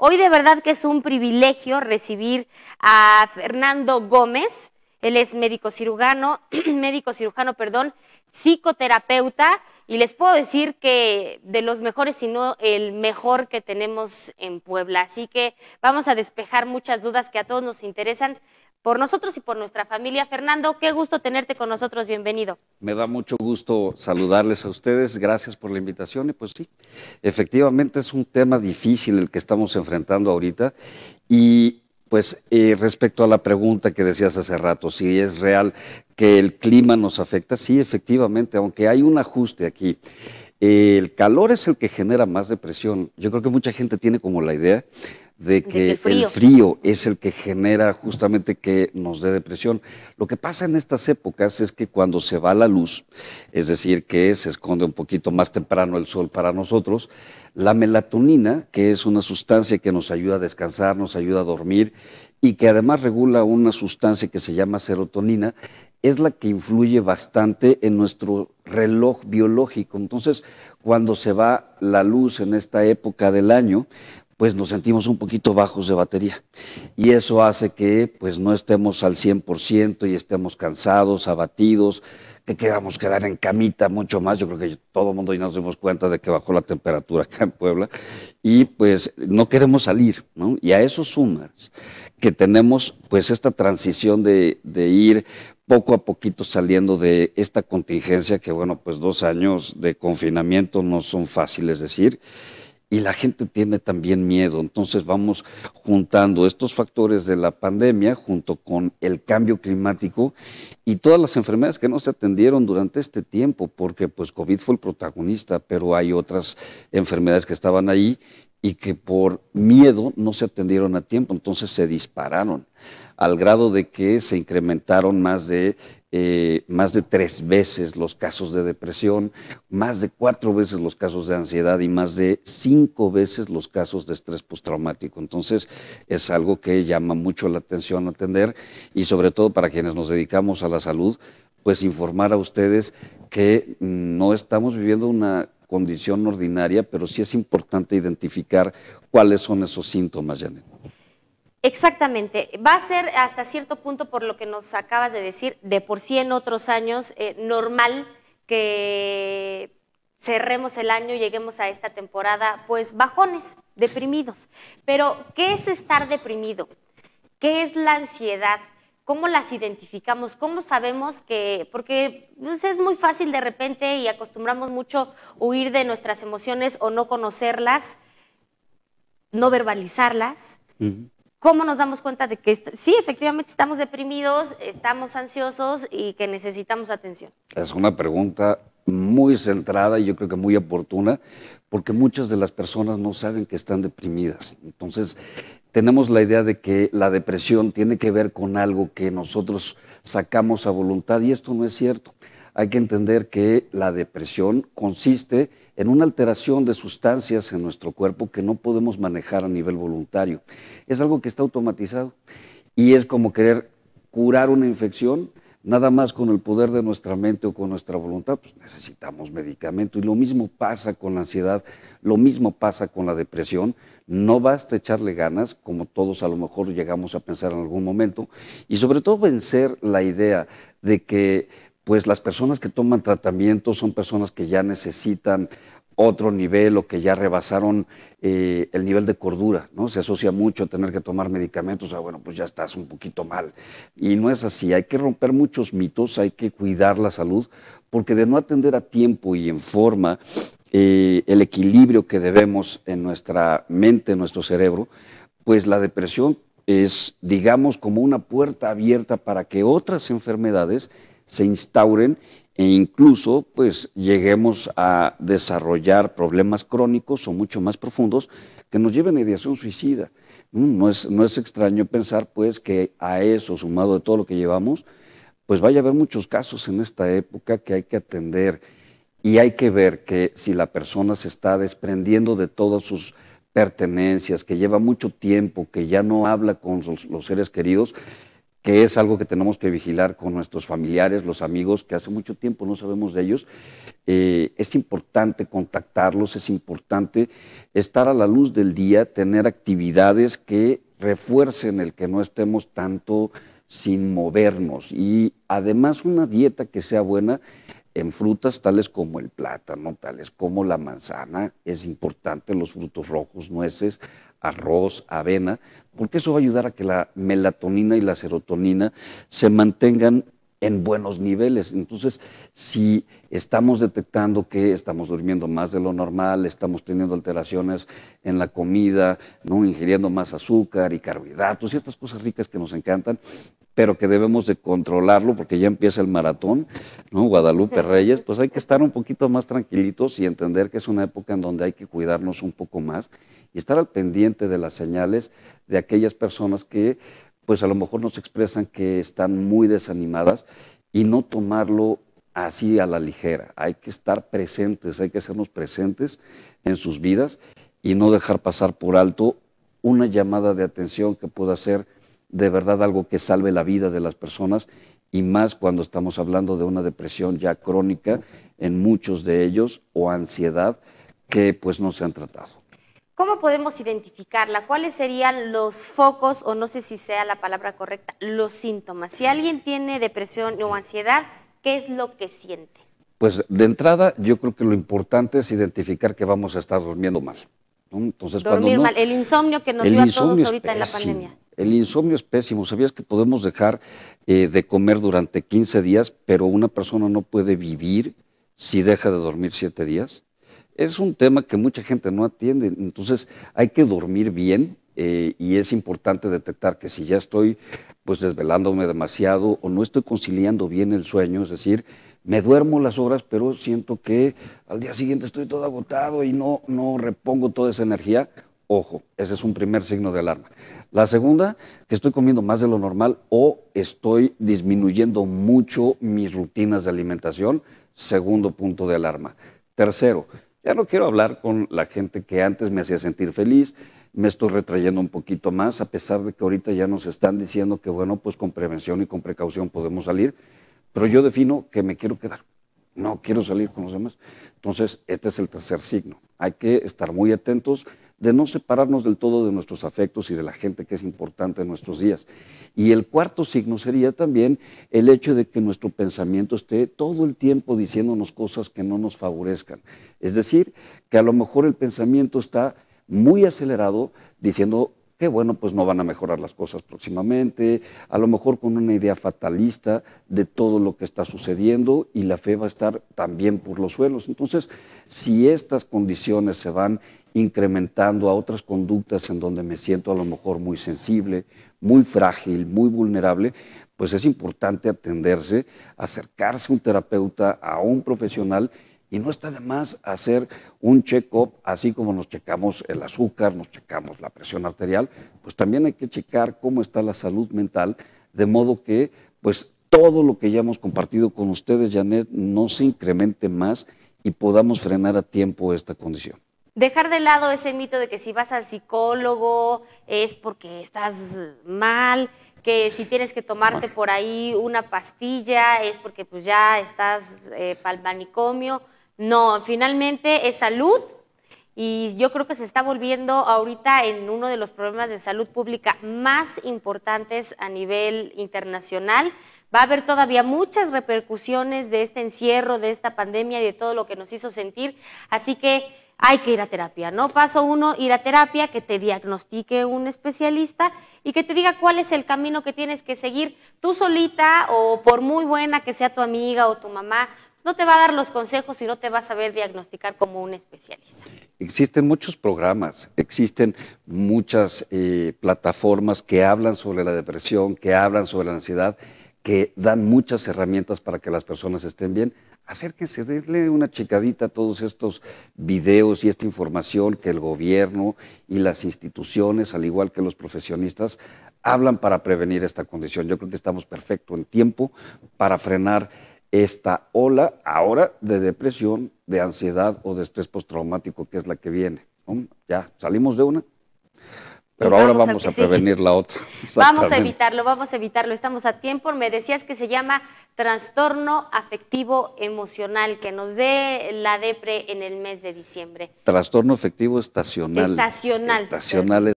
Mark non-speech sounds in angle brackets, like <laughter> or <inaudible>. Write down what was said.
Hoy de verdad que es un privilegio recibir a Fernando Gómez. Él es médico cirujano, <clears throat> médico cirujano, perdón, psicoterapeuta y les puedo decir que de los mejores, si no el mejor que tenemos en Puebla. Así que vamos a despejar muchas dudas que a todos nos interesan por nosotros y por nuestra familia. Fernando, qué gusto tenerte con nosotros, bienvenido. Me da mucho gusto saludarles a ustedes, gracias por la invitación y pues sí, efectivamente es un tema difícil el que estamos enfrentando ahorita y pues eh, respecto a la pregunta que decías hace rato, si es real que el clima nos afecta, sí, efectivamente, aunque hay un ajuste aquí. el calor es el que genera más depresión. Yo creo que mucha gente tiene como la idea de que el frío es el que genera justamente que nos dé depresión. Lo que pasa en estas épocas es que cuando se va la luz, es decir, que se esconde un poquito más temprano el sol para nosotros, la melatonina, que es una sustancia que nos ayuda a descansar, nos ayuda a dormir y que además regula una sustancia que se llama serotonina, es la que influye bastante en nuestro reloj biológico. Entonces, cuando se va la luz en esta época del año, pues nos sentimos un poquito bajos de batería. Y eso hace que pues no estemos al 100% y estemos cansados, abatidos, que queramos quedar en camita mucho más. Yo creo que todo el mundo ya nos dimos cuenta de que bajó la temperatura acá en Puebla y pues no queremos salir, Y a eso sumas que tenemos pues esta transición de, de ir poco a poquito saliendo de esta contingencia que bueno, pues dos años de confinamiento no son fáciles decir y la gente tiene también miedo. Entonces vamos juntando estos factores de la pandemia junto con el cambio climático y todas las enfermedades que no se atendieron durante este tiempo, porque pues COVID fue el protagonista, pero hay otras enfermedades que estaban ahí y que por miedo no se atendieron a tiempo, entonces se dispararon al grado de que se incrementaron más de eh, más de tres veces los casos de depresión, más de cuatro veces los casos de ansiedad y más de cinco veces los casos de estrés postraumático. Entonces es algo que llama mucho la atención atender y sobre todo para quienes nos dedicamos a la salud, pues informar a ustedes que no estamos viviendo una condición ordinaria, pero sí es importante identificar cuáles son esos síntomas, ya. Exactamente. Va a ser hasta cierto punto, por lo que nos acabas de decir, de por sí en otros años eh, normal que cerremos el año y lleguemos a esta temporada, pues bajones, deprimidos. Pero, ¿qué es estar deprimido? ¿Qué es la ansiedad? ¿Cómo las identificamos? ¿Cómo sabemos que.? Porque pues, es muy fácil de repente y acostumbramos mucho huir de nuestras emociones o no conocerlas, no verbalizarlas. ¿Cómo nos damos cuenta de que sí, efectivamente estamos deprimidos, estamos ansiosos y que necesitamos atención? Es una pregunta muy centrada y yo creo que muy oportuna, porque muchas de las personas no saben que están deprimidas. Entonces, tenemos la idea de que la depresión tiene que ver con algo que nosotros sacamos a voluntad y esto no es cierto hay que entender que la depresión consiste en una alteración de sustancias en nuestro cuerpo que no podemos manejar a nivel voluntario. Es algo que está automatizado y es como querer curar una infección nada más con el poder de nuestra mente o con nuestra voluntad, pues necesitamos medicamento. Y lo mismo pasa con la ansiedad, lo mismo pasa con la depresión. No basta echarle ganas, como todos a lo mejor llegamos a pensar en algún momento, y sobre todo vencer la idea de que pues las personas que toman tratamientos son personas que ya necesitan otro nivel o que ya rebasaron eh, el nivel de cordura, ¿no? Se asocia mucho a tener que tomar medicamentos, a bueno, pues ya estás un poquito mal. Y no es así, hay que romper muchos mitos, hay que cuidar la salud, porque de no atender a tiempo y en forma eh, el equilibrio que debemos en nuestra mente, en nuestro cerebro, pues la depresión es, digamos, como una puerta abierta para que otras enfermedades se instauren e incluso pues lleguemos a desarrollar problemas crónicos o mucho más profundos que nos lleven a ideación suicida. Mm, no es, no es extraño pensar pues que a eso, sumado de todo lo que llevamos, pues vaya a haber muchos casos en esta época que hay que atender y hay que ver que si la persona se está desprendiendo de todas sus pertenencias, que lleva mucho tiempo, que ya no habla con los seres queridos, que es algo que tenemos que vigilar con nuestros familiares, los amigos, que hace mucho tiempo no sabemos de ellos. Eh, es importante contactarlos, es importante estar a la luz del día, tener actividades que refuercen el que no estemos tanto sin movernos y además una dieta que sea buena en frutas tales como el plátano, tales como la manzana, es importante los frutos rojos, nueces, arroz, avena, porque eso va a ayudar a que la melatonina y la serotonina se mantengan en buenos niveles. Entonces, si estamos detectando que estamos durmiendo más de lo normal, estamos teniendo alteraciones en la comida, no ingiriendo más azúcar y carbohidratos, ciertas cosas ricas que nos encantan, pero que debemos de controlarlo porque ya empieza el maratón, ¿no? Guadalupe <laughs> Reyes, pues hay que estar un poquito más tranquilitos y entender que es una época en donde hay que cuidarnos un poco más y estar al pendiente de las señales de aquellas personas que pues a lo mejor nos expresan que están muy desanimadas y no tomarlo así a la ligera. Hay que estar presentes, hay que hacernos presentes en sus vidas y no dejar pasar por alto una llamada de atención que pueda ser de verdad algo que salve la vida de las personas y más cuando estamos hablando de una depresión ya crónica en muchos de ellos o ansiedad que pues no se han tratado. ¿Cómo podemos identificarla? ¿Cuáles serían los focos, o no sé si sea la palabra correcta, los síntomas? Si alguien tiene depresión o ansiedad, ¿qué es lo que siente? Pues de entrada, yo creo que lo importante es identificar que vamos a estar durmiendo mal. Entonces, Dormir mal, el insomnio que nos dio a todos ahorita en la pandemia. El insomnio es pésimo. ¿Sabías que podemos dejar eh, de comer durante 15 días, pero una persona no puede vivir si deja de dormir 7 días? es un tema que mucha gente no atiende, entonces hay que dormir bien eh, y es importante detectar que si ya estoy pues desvelándome demasiado o no estoy conciliando bien el sueño, es decir, me duermo las horas, pero siento que al día siguiente estoy todo agotado y no, no repongo toda esa energía, ojo, ese es un primer signo de alarma. La segunda, que estoy comiendo más de lo normal o estoy disminuyendo mucho mis rutinas de alimentación, segundo punto de alarma. Tercero, ya no quiero hablar con la gente que antes me hacía sentir feliz, me estoy retrayendo un poquito más, a pesar de que ahorita ya nos están diciendo que, bueno, pues con prevención y con precaución podemos salir, pero yo defino que me quiero quedar, no quiero salir con los demás. Entonces, este es el tercer signo. Hay que estar muy atentos de no separarnos del todo de nuestros afectos y de la gente que es importante en nuestros días. Y el cuarto signo sería también el hecho de que nuestro pensamiento esté todo el tiempo diciéndonos cosas que no nos favorezcan. Es decir, que a lo mejor el pensamiento está muy acelerado diciendo que bueno, pues no van a mejorar las cosas próximamente, a lo mejor con una idea fatalista de todo lo que está sucediendo y la fe va a estar también por los suelos. Entonces, si estas condiciones se van incrementando a otras conductas en donde me siento a lo mejor muy sensible, muy frágil, muy vulnerable, pues es importante atenderse, acercarse a un terapeuta, a un profesional y no está de más hacer un check-up, así como nos checamos el azúcar, nos checamos la presión arterial, pues también hay que checar cómo está la salud mental, de modo que pues todo lo que ya hemos compartido con ustedes, Janet, no se incremente más y podamos frenar a tiempo esta condición dejar de lado ese mito de que si vas al psicólogo es porque estás mal, que si tienes que tomarte por ahí una pastilla es porque pues ya estás eh, para el manicomio. No, finalmente es salud y yo creo que se está volviendo ahorita en uno de los problemas de salud pública más importantes a nivel internacional. Va a haber todavía muchas repercusiones de este encierro, de esta pandemia y de todo lo que nos hizo sentir. Así que hay que ir a terapia, ¿no? Paso uno, ir a terapia, que te diagnostique un especialista y que te diga cuál es el camino que tienes que seguir tú solita o por muy buena que sea tu amiga o tu mamá, no te va a dar los consejos y no te va a saber diagnosticar como un especialista. Existen muchos programas, existen muchas eh, plataformas que hablan sobre la depresión, que hablan sobre la ansiedad que dan muchas herramientas para que las personas estén bien. Acérquense, denle una checadita a todos estos videos y esta información que el gobierno y las instituciones, al igual que los profesionistas, hablan para prevenir esta condición. Yo creo que estamos perfecto en tiempo para frenar esta ola ahora de depresión, de ansiedad o de estrés postraumático que es la que viene. Ya salimos de una, pero ahora vamos a, prevenir la otra. <laughs> Vamos a evitarlo, vamos a evitarlo. Estamos a tiempo. Me decías que se llama trastorno afectivo emocional, que nos dé la DEPRE en el mes de diciembre. Trastorno afectivo estacional. Estacional. Estacional.